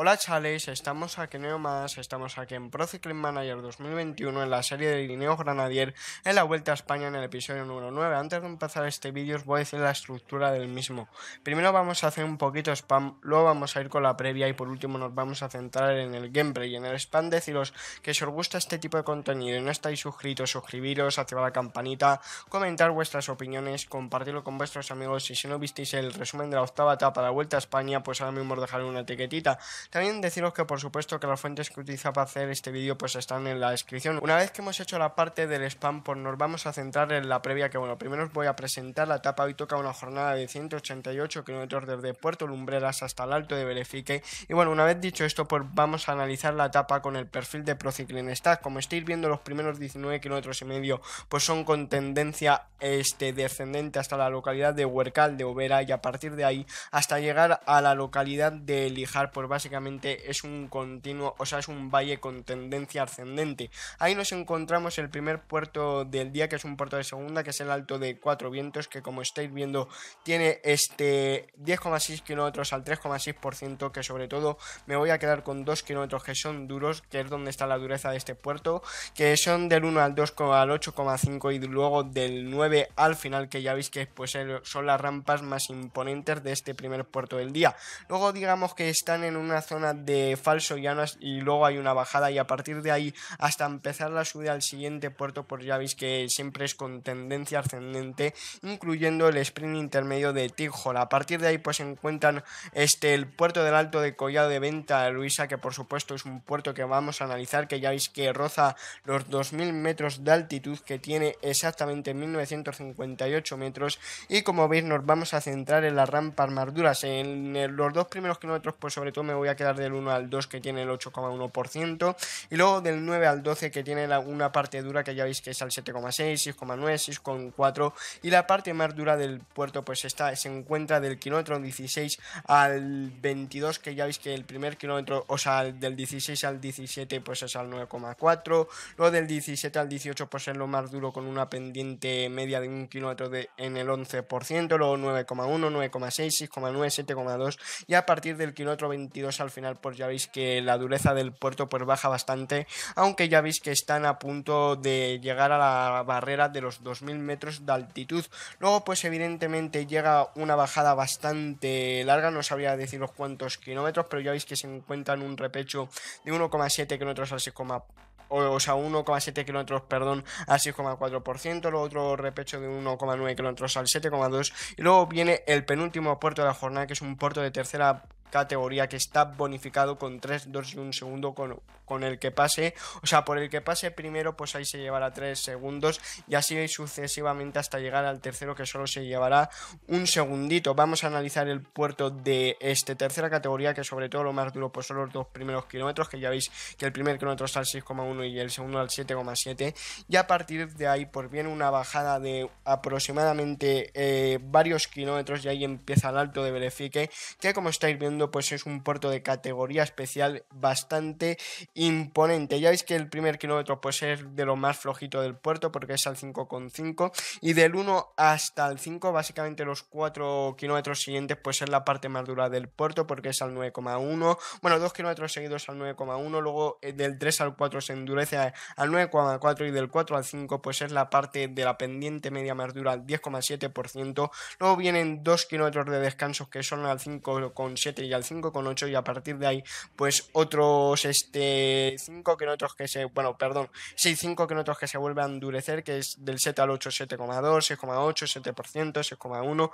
Hola chales! estamos aquí en más, estamos aquí en ProCycle Manager 2021 en la serie de Lineo Granadier en la Vuelta a España en el episodio número 9. Antes de empezar este vídeo os voy a decir la estructura del mismo. Primero vamos a hacer un poquito spam, luego vamos a ir con la previa y por último nos vamos a centrar en el gameplay y en el spam. Deciros que si os gusta este tipo de contenido y no estáis suscritos, suscribiros, activar la campanita, comentar vuestras opiniones, compartirlo con vuestros amigos y si no visteis el resumen de la octava etapa de la Vuelta a España, pues ahora mismo os dejaré una etiquetita también deciros que por supuesto que las fuentes que utilizo para hacer este vídeo pues están en la descripción. Una vez que hemos hecho la parte del spam, pues nos vamos a centrar en la previa que bueno, primero os voy a presentar la etapa. Hoy toca una jornada de 188 kilómetros desde Puerto Lumbreras hasta el Alto de Berefique. Y bueno, una vez dicho esto, pues vamos a analizar la etapa con el perfil de Prociclin Stack. Como estáis viendo, los primeros 19 kilómetros y medio pues son con tendencia este, descendente hasta la localidad de Huercal de Overa y a partir de ahí hasta llegar a la localidad de Lijar, por pues, base es un continuo, o sea, es un valle con tendencia ascendente. Ahí nos encontramos el primer puerto del día, que es un puerto de segunda, que es el Alto de Cuatro Vientos, que como estáis viendo tiene este 10,6 kilómetros al 3,6%, que sobre todo me voy a quedar con 2 kilómetros que son duros, que es donde está la dureza de este puerto, que son del 1 al 2, al 8,5 y luego del 9 al final, que ya veis que pues, son las rampas más imponentes de este primer puerto del día. Luego digamos que están en una zona de falso llanas y luego hay una bajada y a partir de ahí hasta empezar la subida al siguiente puerto pues ya veis que siempre es con tendencia ascendente incluyendo el sprint intermedio de Tijol A partir de ahí pues se encuentran este el puerto del Alto de Collado de Venta de Luisa que por supuesto es un puerto que vamos a analizar que ya veis que roza los 2000 metros de altitud que tiene exactamente 1958 metros y como veis nos vamos a centrar en las rampas más duras en los dos primeros kilómetros pues sobre todo me voy a quedar del 1 al 2 que tiene el 8,1%, y luego del 9 al 12 que tiene una parte dura que ya veis que es al 7,6, 6,9, 6,4, y la parte más dura del puerto pues está, se encuentra del kilómetro 16 al 22, que ya veis que el primer kilómetro, o sea, del 16 al 17 pues es al 9,4, luego del 17 al 18 pues es lo más duro con una pendiente media de un kilómetro de, en el 11%, luego 9,1, 9,6, 6,9, 7,2 y a partir del kilómetro 22 al final pues ya veis que la dureza del puerto pues baja bastante, aunque ya veis que están a punto de llegar a la barrera de los 2000 metros de altitud. Luego pues evidentemente llega una bajada bastante larga, no sabría los cuántos kilómetros, pero ya veis que se encuentran un repecho de 1,7 kilómetros al 6,4. o, sea, 1,7 kilómetros, perdón, al 6,4%, luego otro repecho de 1,9 kilómetros al 7,2%, y luego viene el penúltimo puerto de la jornada, que es un puerto de tercera categoría que está bonificado con 3, 2 y 1 segundo con, el que pase. O sea, por el que pase primero, pues ahí se llevará 3 segundos y así sucesivamente hasta llegar al tercero que solo se llevará un segundito. Vamos a analizar el puerto de este tercera categoría que sobre todo lo más duro pues son los dos primeros kilómetros que ya veis que el primer kilómetro está al 6,1 y el segundo al 7,7 y a partir de ahí pues viene una bajada de aproximadamente eh, varios kilómetros y ahí empieza el alto de Berefique que como estáis viendo pues es un puerto de categoría especial bastante imponente. Ya veis que el primer kilómetro pues es de lo más flojito del puerto porque es al 5,5 y del 1 hasta el 5 básicamente los 4 kilómetros siguientes pues es la parte más dura del puerto porque es al 9,1. Bueno, 2 kilómetros seguidos al 9,1, luego eh, del 3 al 4 se endurece al 9,4 y del 4 al 5 pues es la parte de la pendiente media más dura al 10,7%. Luego vienen 2 kilómetros de descansos que son al 5,7 y al 5,8 y a partir de ahí pues otros este 5 otros que se, bueno, perdón, que 5 otros que se vuelve a endurecer, que es del 7 al 8, 7,2, 6,8, 7%, 6,1,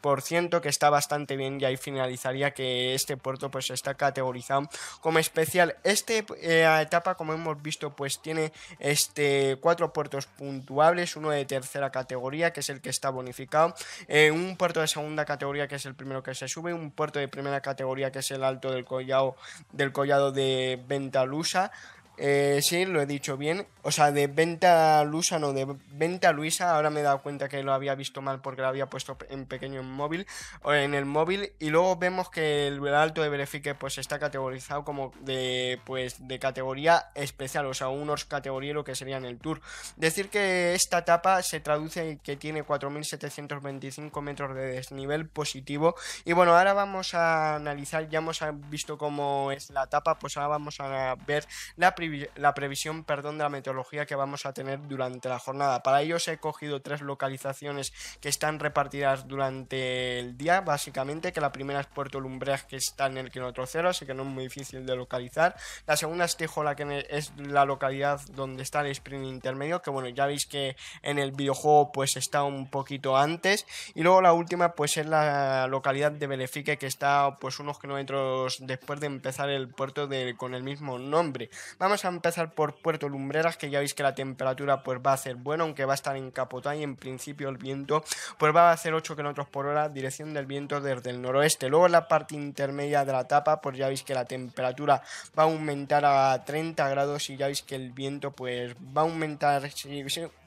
6%, que está bastante bien y ahí finalizaría que este puerto pues está categorizado como especial. Esta eh, etapa, como hemos visto, pues tiene este cuatro puertos puntuables, uno de tercera categoría, que es el que está bonificado, eh, un puerto de segunda categoría, que es el primero que se sube, un puerto de primera categoría que es el alto del collado, del collado de Ventalusa. Eh, sí, lo he dicho bien. O sea, de venta Lusa, no, de venta Luisa. Ahora me he dado cuenta que lo había visto mal porque lo había puesto en pequeño en móvil o en el móvil. Y luego vemos que el alto de verifique pues está categorizado como de pues de categoría especial, o sea, unos lo que serían el Tour. Decir que esta etapa se traduce en que tiene 4.725 metros de desnivel positivo. Y bueno, ahora vamos a analizar, ya hemos visto cómo es la etapa, pues ahora vamos a ver la primera la previsión perdón, de la meteorología que vamos a tener durante la jornada. Para ello os he cogido tres localizaciones que están repartidas durante el día, básicamente, que la primera es Puerto Lumbreas, que está en el kilómetro cero, así que no es muy difícil de localizar. La segunda es Tijola, que es la localidad donde está el sprint intermedio, que bueno, ya veis que en el videojuego pues está un poquito antes. Y luego la última pues es la localidad de Belefique, que está pues unos kilómetros después de empezar el puerto con el mismo nombre. Vamos a empezar por Puerto Lumbreras, que ya veis que la temperatura pues va a ser buena, aunque va a estar en Capotá y en principio el viento pues va a hacer 8 km por hora, dirección del viento desde el noroeste. Luego la parte intermedia de la tapa, pues ya veis que la temperatura va a aumentar a 30 grados y ya veis que el viento pues va a aumentar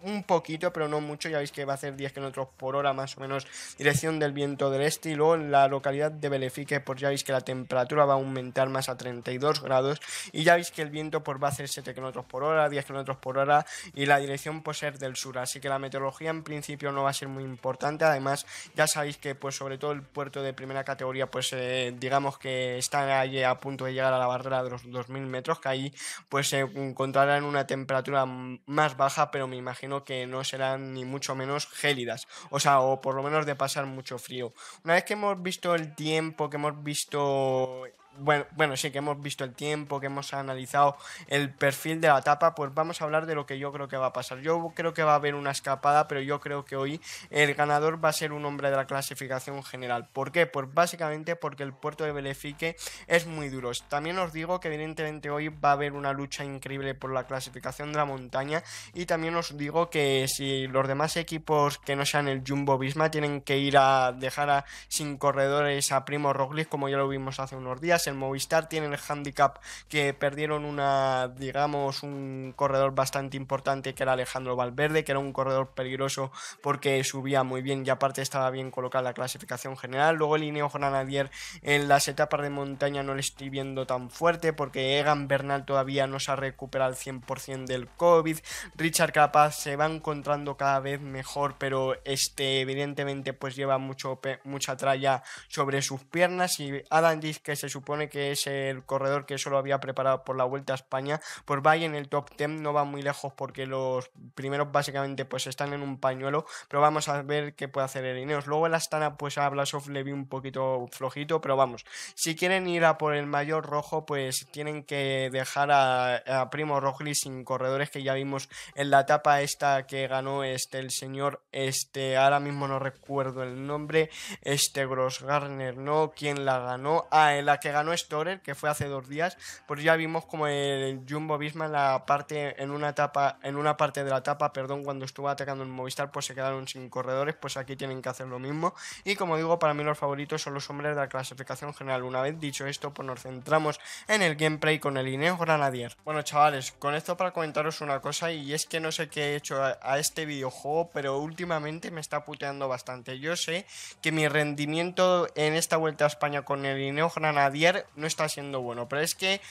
un poquito, pero no mucho, ya veis que va a ser 10 km por hora más o menos, dirección del viento del este. Y luego en la localidad de Belefique, pues ya veis que la temperatura va a aumentar más a 32 grados y ya veis que el viento por pues, va a hacer 7 km por hora, 10 km por hora y la dirección puede ser del sur, así que la meteorología en principio no va a ser muy importante, además ya sabéis que pues sobre todo el puerto de primera categoría pues eh, digamos que está a punto de llegar a la barrera de los 2.000 metros, que ahí pues se encontrarán una temperatura más baja, pero me imagino que no serán ni mucho menos gélidas, o sea, o por lo menos de pasar mucho frío. Una vez que hemos visto el tiempo, que hemos visto bueno, sí, que hemos visto el tiempo, que hemos analizado el perfil de la etapa, pues vamos a hablar de lo que yo creo que va a pasar. Yo creo que va a haber una escapada, pero yo creo que hoy el ganador va a ser un hombre de la clasificación general. ¿Por qué? Pues básicamente porque el puerto de Belefique es muy duro. También os digo que evidentemente hoy va a haber una lucha increíble por la clasificación de la montaña y también os digo que si los demás equipos que no sean el Jumbo Visma tienen que ir a dejar sin corredores a Primo Roglic, como ya lo vimos hace unos días, el Movistar tiene el handicap que perdieron una, digamos, un corredor bastante importante que era Alejandro Valverde, que era un corredor peligroso porque subía muy bien y aparte estaba bien colocada la clasificación general. Luego el Ineo Granadier en las etapas de montaña no le estoy viendo tan fuerte porque Egan Bernal todavía no se ha recuperado al 100% del COVID. Richard Capaz se va encontrando cada vez mejor, pero este evidentemente pues lleva mucho, mucha tralla sobre sus piernas y Adam Diz que se supone pone que es el corredor que solo había preparado por la Vuelta a España, pues va en el top 10, no va muy lejos porque los primeros básicamente pues están en un pañuelo, pero vamos a ver qué puede hacer el Ineos. Luego la Astana pues a Blasov le vi un poquito flojito, pero vamos, si quieren ir a por el mayor rojo pues tienen que dejar a, Primo Roglic sin corredores que ya vimos en la etapa esta que ganó este el señor este ahora mismo no recuerdo el nombre este Garner no quien la ganó ah, en la que ganó no es Torer, que fue hace dos días, pues ya vimos como el Jumbo Visma en la parte, en una etapa, en una parte de la etapa, perdón, cuando estuvo atacando en Movistar, pues se quedaron sin corredores, pues aquí tienen que hacer lo mismo. Y como digo, para mí los favoritos son los hombres de la clasificación general. Una vez dicho esto, pues nos centramos en el gameplay con el Ineo Granadier. Bueno, chavales, con esto para comentaros una cosa, y es que no sé qué he hecho a, este videojuego, pero últimamente me está puteando bastante. Yo sé que mi rendimiento en esta vuelta a España con el Ineo Granadier no está siendo bueno, pero es que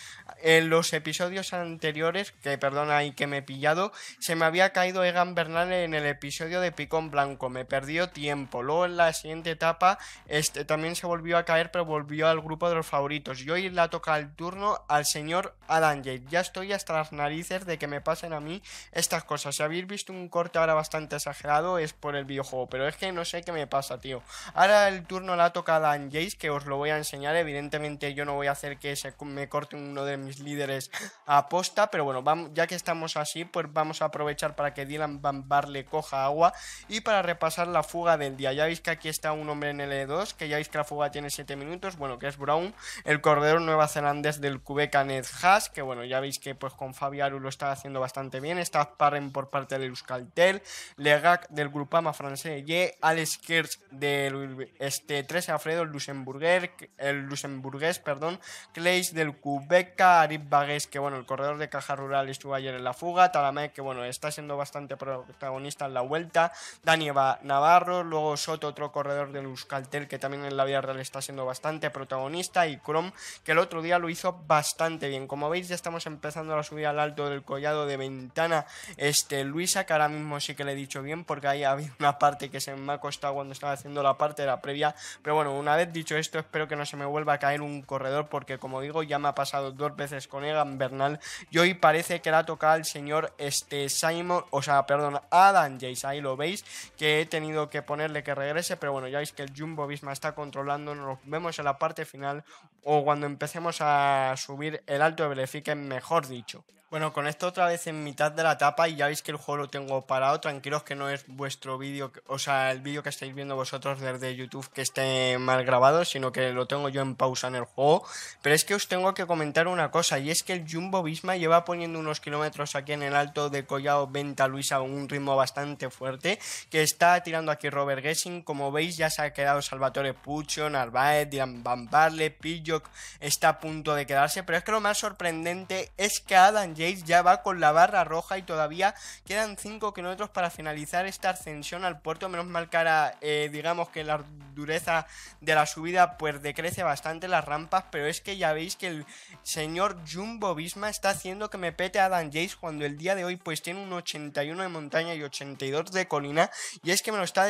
en eh, los episodios anteriores, que perdona y que me he pillado, se me había caído Egan Bernal en el episodio de Picón Blanco, me perdió tiempo. Luego en la siguiente etapa este, también se volvió a caer, pero volvió al grupo de los favoritos. Y hoy ha toca el turno al señor Alan Yates Ya estoy hasta las narices de que me pasen a mí estas cosas. Si habéis visto un corte ahora bastante exagerado es por el videojuego, pero es que no sé qué me pasa, tío. Ahora el turno la toca Alan Yates que os lo voy a enseñar, evidentemente yo no voy a hacer que se me corte uno de mis líderes a posta, pero bueno, vamos, ya que estamos así, pues vamos a aprovechar para que Dylan Van le coja agua y para repasar la fuga del día. Ya veis que aquí está un hombre en L2, e que ya veis que la fuga tiene 7 minutos, bueno, que es Brown, el corredor nueva zelandés del Cubeca Ned Haas, que bueno, ya veis que pues con Fabián lo está haciendo bastante bien, está Parren por parte del Euskaltel, Legac del Grupama francés y Alex Kirch del este 13 Alfredo Luxemburguer, el Luxemburgués perdón, Clays del Cubeca, Arif Bagues, que bueno, el corredor de Caja Rural estuvo ayer en la fuga, Talamé, que bueno, está siendo bastante protagonista en la vuelta, Daniela Navarro, luego Soto, otro corredor del Euskaltel, que también en la vida real está siendo bastante protagonista, y Crom, que el otro día lo hizo bastante bien. Como veis, ya estamos empezando la subida al alto del collado de Ventana este Luisa, que ahora mismo sí que le he dicho bien, porque ahí había una parte que se me ha costado cuando estaba haciendo la parte de la previa, pero bueno, una vez dicho esto, espero que no se me vuelva a caer un corredor, porque como digo, ya me ha pasado dos veces con Egan Bernal y hoy parece que ha tocado al señor este Simon, o sea, perdón, Adam Jace, ahí lo veis, que he tenido que ponerle que regrese, pero bueno, ya veis que el Jumbo Visma está controlando, nos vemos en la parte final o cuando empecemos a subir el alto de Belefique, mejor dicho. Bueno, con esto otra vez en mitad de la etapa y ya veis que el juego lo tengo parado. Tranquilos que no es vuestro vídeo, o sea, el vídeo que estáis viendo vosotros desde YouTube que esté mal grabado, sino que lo tengo yo en pausa en el juego. Pero es que os tengo que comentar una cosa y es que el Jumbo Visma lleva poniendo unos kilómetros aquí en el alto de Collado Venta Luisa a un ritmo bastante fuerte que está tirando aquí Robert Gessing. Como veis ya se ha quedado Salvatore Puccio, Narváez, Dian Van Barle, está a punto de quedarse. Pero es que lo más sorprendente es que Adam Jace ya va con la barra roja y todavía quedan 5 kilómetros para finalizar esta ascensión al puerto. Menos mal cara, eh, digamos que la dureza de la subida pues decrece bastante las rampas, pero es que ya veis que el señor Jumbo Visma está haciendo que me pete a Dan Jace cuando el día de hoy pues tiene un 81 de montaña y 82 de colina y es que me lo está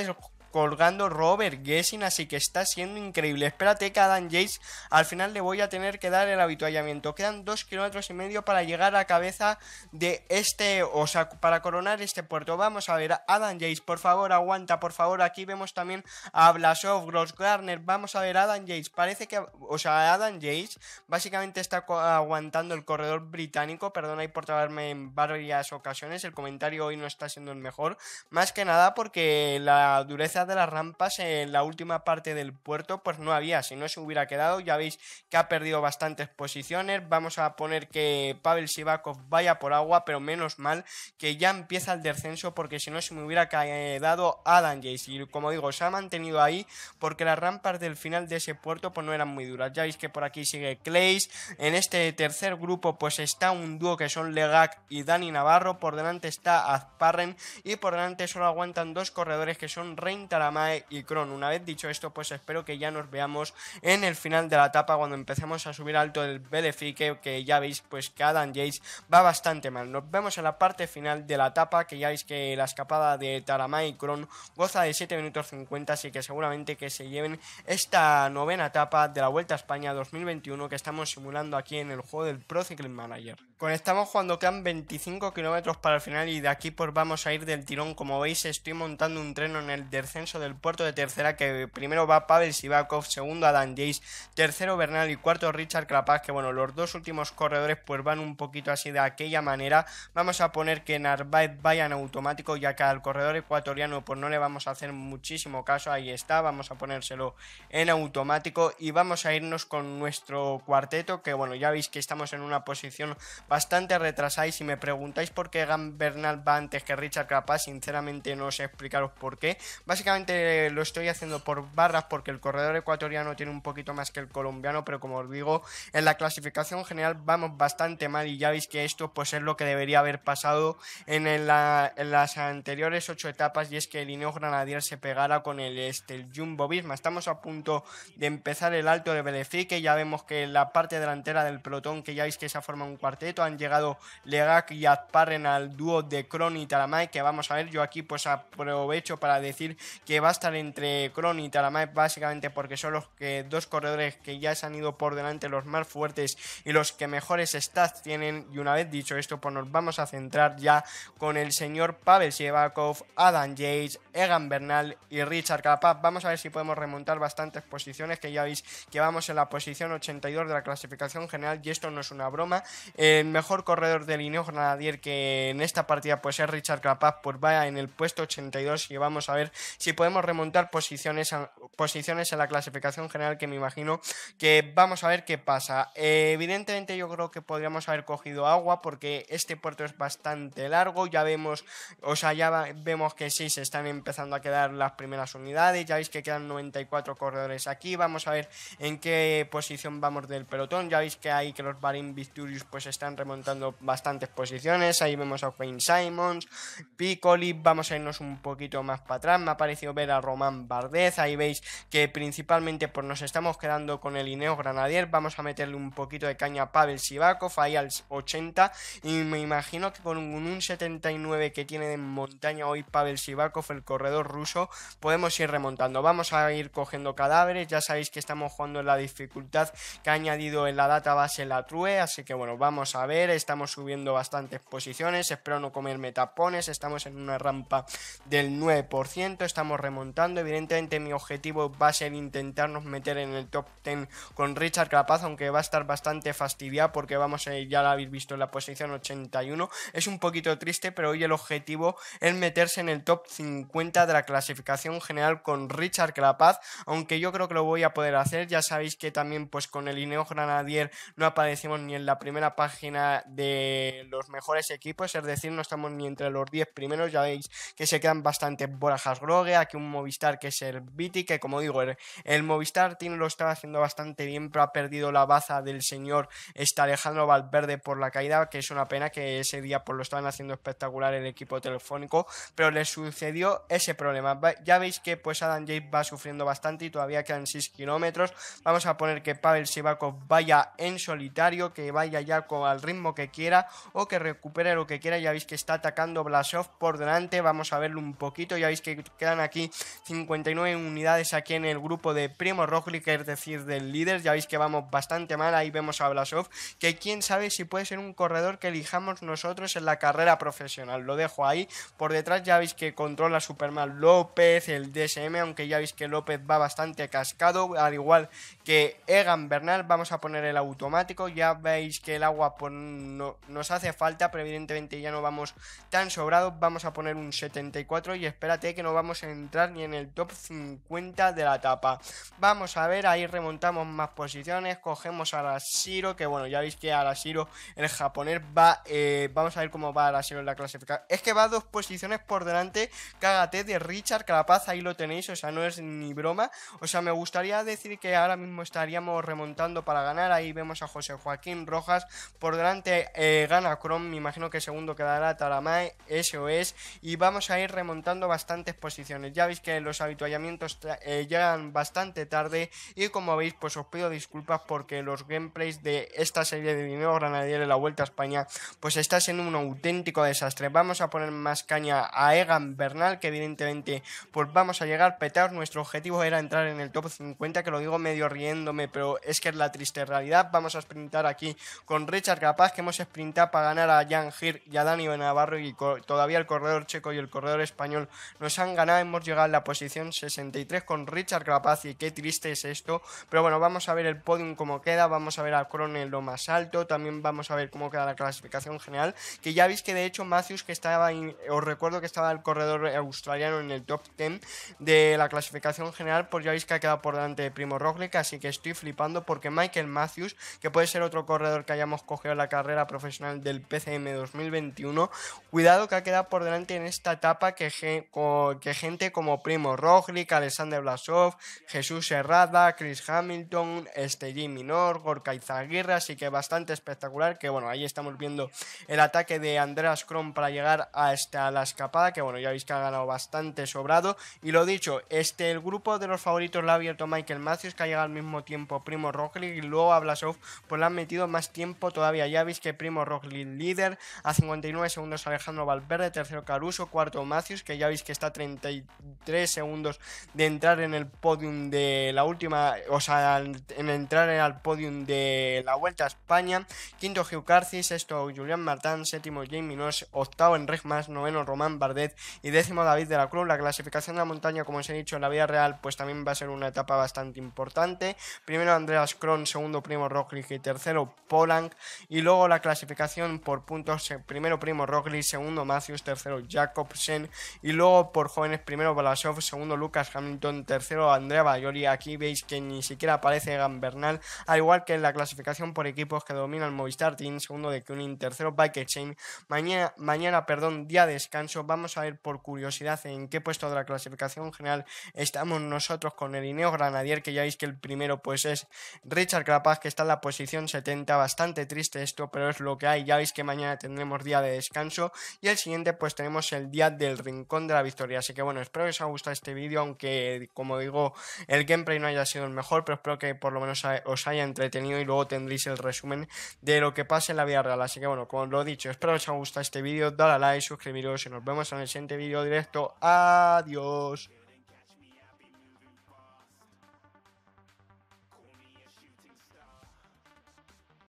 colgando Robert Gessing, así que está siendo increíble. Espérate que a Dan Yates al final le voy a tener que dar el habituallamiento. Quedan dos kilómetros y medio para llegar a cabeza de este, o sea, para coronar este puerto. Vamos a ver, Adam Yates, por favor, aguanta, por favor. Aquí vemos también a Blasov, Gross Vamos a ver, Adam Yates, parece que, o sea, Adam Yates básicamente está aguantando el corredor británico. Perdona ahí por trabarme en varias ocasiones. El comentario hoy no está siendo el mejor. Más que nada porque la dureza de las rampas en la última parte del puerto pues no había, si no se hubiera quedado, ya veis que ha perdido bastantes posiciones, vamos a poner que Pavel Sivakov vaya por agua, pero menos mal que ya empieza el descenso porque si no se me hubiera quedado Adam Jace y como digo, se ha mantenido ahí porque las rampas del final de ese puerto pues no eran muy duras, ya veis que por aquí sigue Clays, en este tercer grupo pues está un dúo que son Legac y Dani Navarro, por delante está Azparren y por delante solo aguantan dos corredores que son Rain Taramae y Kron. Una vez dicho esto, pues espero que ya nos veamos en el final de la etapa cuando empecemos a subir alto el Belefique, que ya veis pues que Adam Yates va bastante mal. Nos vemos en la parte final de la etapa, que ya veis que la escapada de Taramae y Kron goza de 7 minutos 50, así que seguramente que se lleven esta novena etapa de la Vuelta a España 2021 que estamos simulando aquí en el juego del Pro Cycling Manager estamos cuando quedan 25 kilómetros para el final y de aquí pues vamos a ir del tirón. Como veis estoy montando un treno en el descenso del puerto de tercera que primero va Pavel Sivakov, segundo Adam Jace, tercero Bernal y cuarto Richard Krapaz. Que bueno, los dos últimos corredores pues van un poquito así de aquella manera. Vamos a poner que Narváez vaya en automático ya que al corredor ecuatoriano pues no le vamos a hacer muchísimo caso. Ahí está, vamos a ponérselo en automático y vamos a irnos con nuestro cuarteto que bueno ya veis que estamos en una posición bastante retrasáis. Si me preguntáis por qué Egan Bernal va antes que Richard Capaz, sinceramente no os explicaros por qué. Básicamente lo estoy haciendo por barras porque el corredor ecuatoriano tiene un poquito más que el colombiano, pero como os digo, en la clasificación general vamos bastante mal y ya veis que esto pues es lo que debería haber pasado en, las anteriores ocho etapas y es que el Ineos Granadier se pegara con el, este, Jumbo Bisma, Estamos a punto de empezar el alto de Belefique, ya vemos que la parte delantera del pelotón, que ya veis que se forma un cuarteto, han llegado Legac y Azparren al dúo de Kron y Taramay que vamos a ver, yo aquí pues aprovecho para decir que va a estar entre Kron y Taramay básicamente porque son los que, dos corredores que ya se han ido por delante los más fuertes y los que mejores stats tienen y una vez dicho esto pues nos vamos a centrar ya con el señor Pavel Sivakov, Adam Yates, Egan Bernal y Richard Carapaz. Vamos a ver si podemos remontar bastantes posiciones que ya veis que vamos en la posición 82 de la clasificación general y esto no es una broma. Eh, mejor corredor del Ineo Granadier, que en esta partida pues ser Richard Capaz, pues vaya en el puesto 82 y vamos a ver si podemos remontar posiciones, posiciones en la clasificación general, que me imagino que vamos a ver qué pasa. Eh, evidentemente yo creo que podríamos haber cogido agua porque este puerto es bastante largo, ya vemos, o sea, ya vemos que sí se están empezando a quedar las primeras unidades, ya veis que quedan 94 corredores aquí, vamos a ver en qué posición vamos del pelotón, ya veis que ahí que los Barin Victorious pues están remontando bastantes posiciones. Ahí vemos a Wayne Simons, Piccoli. Vamos a irnos un poquito más para atrás. Me ha parecido ver a Román Bardez. Ahí veis que principalmente pues, nos estamos quedando con el Ineo Granadier. Vamos a meterle un poquito de caña a Pavel Sivakov. Ahí al 80. Y me imagino que con un, 79 que tiene en montaña hoy Pavel Sivakov, el corredor ruso, podemos ir remontando. Vamos a ir cogiendo cadáveres. Ya sabéis que estamos jugando en la dificultad que ha añadido en la data base la True. Así que bueno, vamos a ver, estamos subiendo bastantes posiciones, espero no comer metapones estamos en una rampa del 9%, estamos remontando, evidentemente mi objetivo va a ser intentarnos meter en el top 10 con Richard Capaz, aunque va a estar bastante fastidiado porque vamos, a, ir ya la habéis visto en la posición 81, es un poquito triste, pero hoy el objetivo es meterse en el top 50 de la clasificación general con Richard Clapaz aunque yo creo que lo voy a poder hacer, ya sabéis que también pues con el Ineo Granadier no aparecimos ni en la primera página de los mejores equipos, es decir, no estamos ni entre los 10 primeros, ya veis que se quedan bastante Borajas Grogue, aquí un Movistar que es el Viti, que como digo, el, Movistar tiene lo estaba haciendo bastante bien, pero ha perdido la baza del señor está Alejandro Valverde por la caída, que es una pena que ese día pues, lo estaban haciendo espectacular el equipo telefónico, pero le sucedió ese problema. Ya veis que pues Adam James va sufriendo bastante y todavía quedan 6 kilómetros. Vamos a poner que Pavel Sivakov vaya en solitario, que vaya ya con ritmo que quiera o que recupere lo que quiera. Ya veis que está atacando Blasov por delante. Vamos a verlo un poquito. Ya veis que quedan aquí 59 unidades aquí en el grupo de Primo Roglic, es decir, del líder. Ya veis que vamos bastante mal. Ahí vemos a Blasov, que quién sabe si puede ser un corredor que elijamos nosotros en la carrera profesional. Lo dejo ahí. Por detrás ya veis que controla Superman López, el DSM, aunque ya veis que López va bastante cascado, al igual que Egan Bernal. Vamos a poner el automático. Ya veis que el agua por no, nos hace falta, pero evidentemente ya no vamos tan sobrados. Vamos a poner un 74 y espérate que no vamos a entrar ni en el top 50 de la etapa. Vamos a ver, ahí remontamos más posiciones, cogemos a Arashiro, que bueno, ya veis que Arashiro, el japonés, va, eh, vamos a ver cómo va Arashiro en la clasificación. Es que va dos posiciones por delante, cágate de Richard Carapaz, ahí lo tenéis, o sea, no es ni broma. O sea, me gustaría decir que ahora mismo estaríamos remontando para ganar, ahí vemos a José Joaquín Rojas por delante eh, gana Chrome, me imagino que segundo quedará Taramae, eso es, y vamos a ir remontando bastantes posiciones. Ya veis que los habituallamientos eh, llegan bastante tarde y como veis, pues os pido disculpas porque los gameplays de esta serie de dinero granadier de la Vuelta a España, pues está siendo un auténtico desastre. Vamos a poner más caña a Egan Bernal, que evidentemente, pues vamos a llegar petados. Nuestro objetivo era entrar en el top 50, que lo digo medio riéndome, pero es que es la triste realidad. Vamos a sprintar aquí con Richard Capaz que hemos sprintado para ganar a Jan Gir y a Dani Navarro y todavía el corredor checo y el corredor español nos han ganado. Hemos llegado a la posición 63 con Richard Capaz y qué triste es esto. Pero bueno, vamos a ver el podium cómo queda, vamos a ver al coronel lo más alto, también vamos a ver cómo queda la clasificación general. Que ya veis que de hecho Matthews que estaba, os recuerdo que estaba el corredor australiano en el top 10 de la clasificación general, pues ya veis que ha quedado por delante de Primo Roglic, así que estoy flipando porque Michael Matthews, que puede ser otro corredor que hayamos cogido la carrera profesional del PCM 2021. Cuidado que ha quedado por delante en esta etapa que, gente como Primo Roglic, Alexander Blasov, Jesús Herrada, Chris Hamilton, este, Jimmy Minor, Gorka Izaguirre, así que bastante espectacular, que bueno, ahí estamos viendo el ataque de Andreas Kron para llegar a la escapada, que bueno, ya veis que ha ganado bastante sobrado, y lo dicho, este, el grupo de los favoritos lo ha abierto Michael Matthews, que ha llegado al mismo tiempo Primo Roglic, y luego a Blasov, pues le han metido más tiempo todavía ya veis que primo Rocklin líder, a 59 segundos Alejandro Valverde, tercero Caruso, cuarto Macius, que ya veis que está a 33 segundos de entrar en el podium de la última, o sea, en entrar en el podium de la Vuelta a España, quinto Hugh sexto Julián Martán, séptimo Jamie Noss octavo Enric Mas, noveno Román Bardet y décimo David de la Cruz. La clasificación de la montaña, como os he dicho, en la vida real, pues también va a ser una etapa bastante importante. Primero Andreas Kron, segundo Primo Roglic y tercero Polank y y luego la clasificación por puntos, eh, primero Primo Roglic, segundo Matthews, tercero Jacobsen. Y luego por jóvenes, primero Balasov, segundo Lucas Hamilton, tercero Andrea Bayoli. Aquí veis que ni siquiera aparece Gambernal, al igual que en la clasificación por equipos que el Movistar Team, segundo de Kunin, tercero Bike Chain. Mañana, mañana, perdón, día de descanso, vamos a ver por curiosidad en qué puesto de la clasificación general estamos nosotros con el Ineo Granadier, que ya veis que el primero pues es Richard Capaz, que está en la posición 70, bastante triste esto, pero es lo que hay. Ya veis que mañana tendremos día de descanso y el siguiente pues tenemos el día del rincón de la victoria. Así que bueno, espero que os haya gustado este vídeo, aunque como digo, el gameplay no haya sido el mejor, pero espero que por lo menos os haya entretenido y luego tendréis el resumen de lo que pasa en la vida real. Así que bueno, como lo he dicho, espero que os haya gustado este vídeo, dale a like, suscribiros y nos vemos en el siguiente vídeo directo. Adiós.